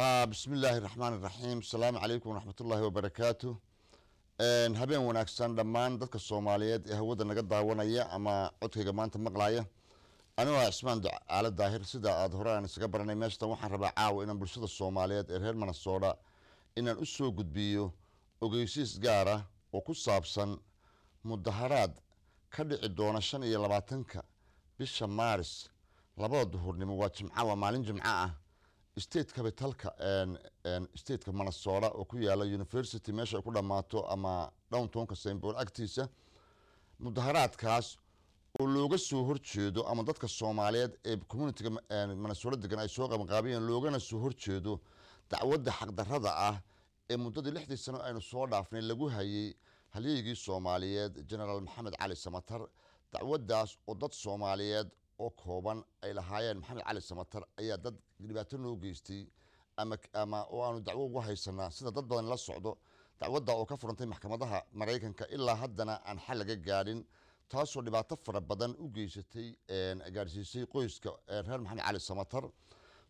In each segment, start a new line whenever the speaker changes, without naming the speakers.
Ah, bismi illaahi raxmaan iraxiim asalaamu calaykum waraxmat ullaahi wabarakaatu habeen wanaagsan dhammaan dadka soomaaliyeed ee hawada naga daawanaya ama codkayga maanta maqlaaya anigoo ah cismaan ducaale daahir sida aada hore aan isaga baranay meeshatan waxaan rabaa caawa inaan bulshada soomaaliyeed ee reer minnesooda inaan usoo gudbiyo ogeysiis gaara oo ku saabsan mudaharaad ka dhici doona shan iyo labaatanka bisha maaris labada duhurnimo waa jimca waa maalin jimco ah state capitalka stateka manasora oo ku yaala university meesha ay ku dhammaato ama downtownka sainbool agtiisa mudaharaadkaas oo looga soo horjeedo ama dadka soomaaliyeed ee communitiga manasoro degan ay soo qabanqaabiyeen loogana soo horjeedo dacwadda xaqdarada ah ee muddadii lixdii sano aynu soo dhaafnay lagu hayay halyeygii soomaaliyeed genaraal maxamed cali samatar dacwaddaas oo dad soomaaliyeed oo kooban ay lahaayeen maxamed cali samatar ayaa dad dhibaato noo geystay ama oo aanu dacwo ugu haysanaa sida dad badan la socdo dacwadda oo ka furantay maxkamadaha maraykanka ilaa haddana aan xal laga gaadin taasoo dhibaato fara badan u geysatay gaadhsiisay qoyska reer maxamed cali samatar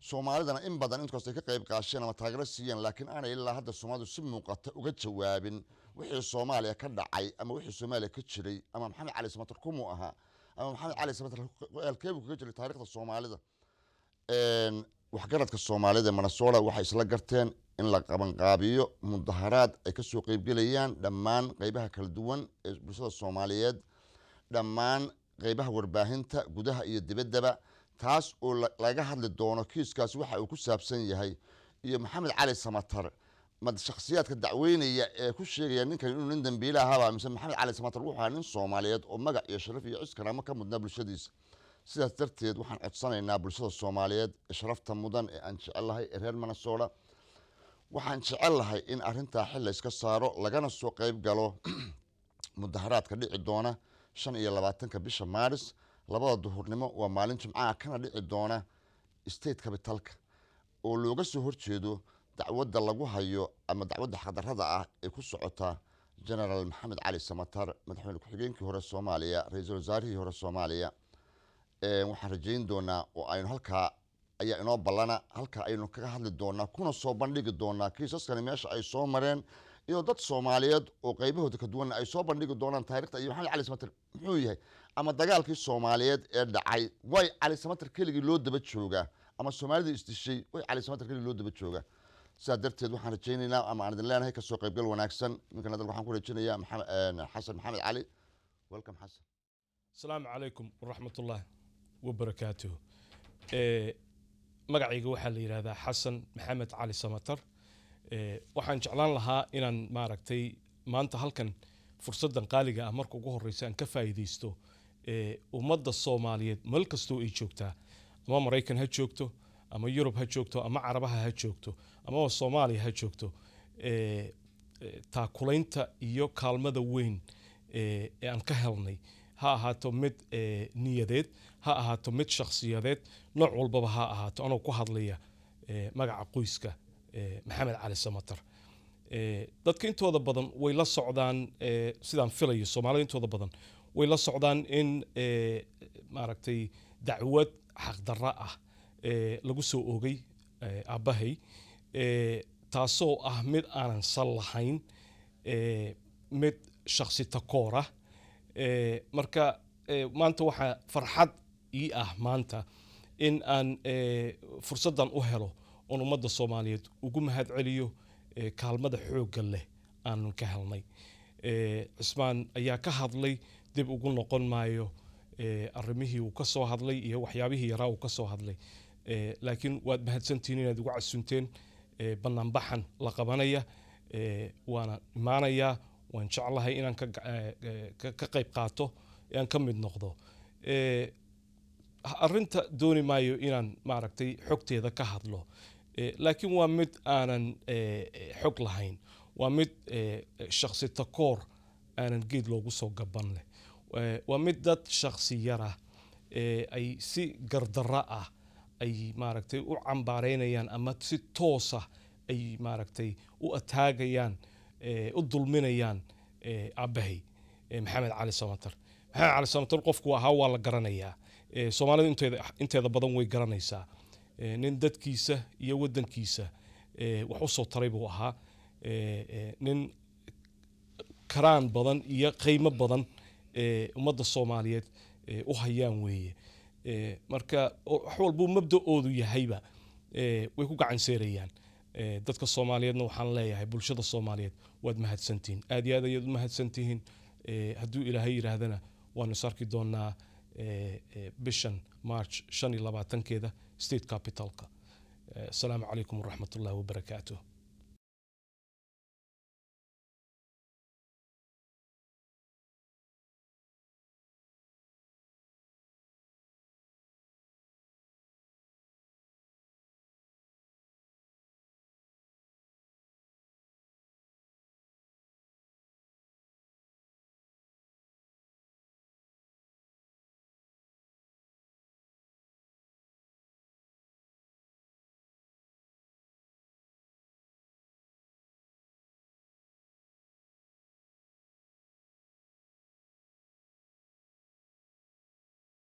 soomaalidana in badan intkastay ka qayb qaasheen ama taageero siiyeen laakiin aanay ilaa hadda soomaalidu si muuqata uga jawaabin wixii soomaaliya ka dhacay ama wixii soomaaliya ka jiray ama maxamed cali samatar kumu ahaa ama maxamed cali sabata alkeebu kaga jiray taarikhda soomaalida waxgaradka soomaalida minnesota waxay isla garteen in la qabanqaabiyo mudaharaad ay kasoo qeybgelayaan dhammaan qeybaha kala duwan ee bulshada soomaaliyeed dhammaan qeybaha warbaahinta gudaha iyo dibaddaba taas oo laga hadli doono kiiskaasi waxa uu ku saabsan yahay iyo maxamed cali samatar ma dacweynaya ee ku sheegaya ninkan inuu nin dambiila ahaaba mise maxamed cali samaatr wuxuu ahaa nin soomaaliyeed oo magac iyo sharaf iyo ciskanama ka mudnaa bulshadiisa sidaas darteed waxaan codsanaynaa bulshada soomaaliyeed sharafta mudan ee aan jecellahay ee reer manasoola waxaan jecellahay in arintaa xil layska saaro lagana soo qeyb galo mudaharaadka dhici doona shan iyo labaatanka bisha maaris labada duhurnimo waa maalin jimcaha kana dhici doona state capitalka oo looga soo horjeedo dacwadda lagu hayo ama dacwadda xaqdarada ah ee ku socota genaraal maxamed cali samatar madaxweyne ku-xigeenkii hore soomaaliya ra-iisul wasaarihii hore soomaaliya waxaan rajayn doonaa oo aynu halkaa ayaa inoo ballana halkaa aynu kaga hadli doonaa kuna soo bandhigi doonaa kiisaskani meesha ay soo mareen iyo dad soomaaliyeed oo qaybahooda ka duwanna ay soo bandhigi doonaan taarikhta iyo maxamed cali samatar muxuu yahay ama dagaalkii soomaaliyeed ee dhacay way cali samatar keligii loo daba joogaa ama soomaalida isdishay way cali samatar keligii loo daba joogaa sidaa darteed waxaan rajaynaynaa ama aan idin leenahay kasoo qaybgal wanaagsan iminkana dalka waxaan ku rajaynayaa eh, xasan maxamed cali welcome xasan asalaamu calaykum
waraxmatullah wabarakaatuh eh, magacayga waxaa la yidhahdaa xasan maxamed cali samatar eh, waxaan jeclaan lahaa inaan maaragtay maanta halkan fursadan qaaliga ah marka ugu horreysa aan ka faa'iidaysto ummadda soomaaliyeed meel kastoo ay joogtaa ama maraykan ha joogto ama yurub ha joogto ama carabaha ha joogto amaba soomaaliya ha joogto taakulaynta iyo kaalmada weyn ee aan ka helnay ha ahaato mid niyadeed ha ahaato mid shakhsiyadeed nooc walbaba ha ahaato anoo ku hadlaya magaca qoyska maxamed cali samatar dadka intooda badan way la socdaan sidaan filayo soomaalida intooda badan way la socdaan in maaragtay dacwad xaqdarra ah lagu soo ogay aabahay taasoo ah mid aanan sal lahayn mid shaksi takoor ah marka maanta waxaa farxad ii ah maanta in aan fursadan u helo oon ummadda soomaaliyeed ugu mahad celiyo kaalmada xoogga leh aanu ka helnay cismaan ayaa ka hadlay dib ugu noqon maayo arrimihii uu ka soo hadlay iyo waxyaabihii yaraa uu ka soo hadlay Eh, laakiin waad mahadsantihiin inaad igu casunteen eh, banaanbaxan la qabanaya eh, waana imaanayaa waan jeclahay inaan ka qayb qaato aan ka mid noqdo arinta dooni maayo inaan maaragtay xogteeda ka hadlo laakiin waa mid aanan xog lahayn waa mid shaksi takoor aanan geed loogu soo gaban leh waa mid dad shaksi yarah ay si gardaro ah ay maaragtay u cambaaraynayaan ama si toosa ah ay maaragtay u ataagayaan eh, u dulminayaan eh, aabahay eh, maxamed cali samatar maxamed cali samatar qofku ahaa waa la garanayaa soomaalidu inteeda badan way garanaysaa nin dadkiisa iyo wadankiisa wax usoo taray buu ahaa nin karaan badan iyo qiimo badan ummadda soomaaliyeed u hayaan weeye Eh, marka wax walbuu mabda-oodu yahayba eh, way ku gacanseerayaan eh, dadka soomaaliyeedna waxaan leeyahay bulshada soomaaliyeed waad mahadsantihiin aad iyo aad ayaad u mahadsantihiin hadduu ilaahay yidhaahdana waanu sarki doonaa bishan march shan iyo labaatankeeda state capitalka asalaamu calaykum waraxmat ullahi wabarakaatuh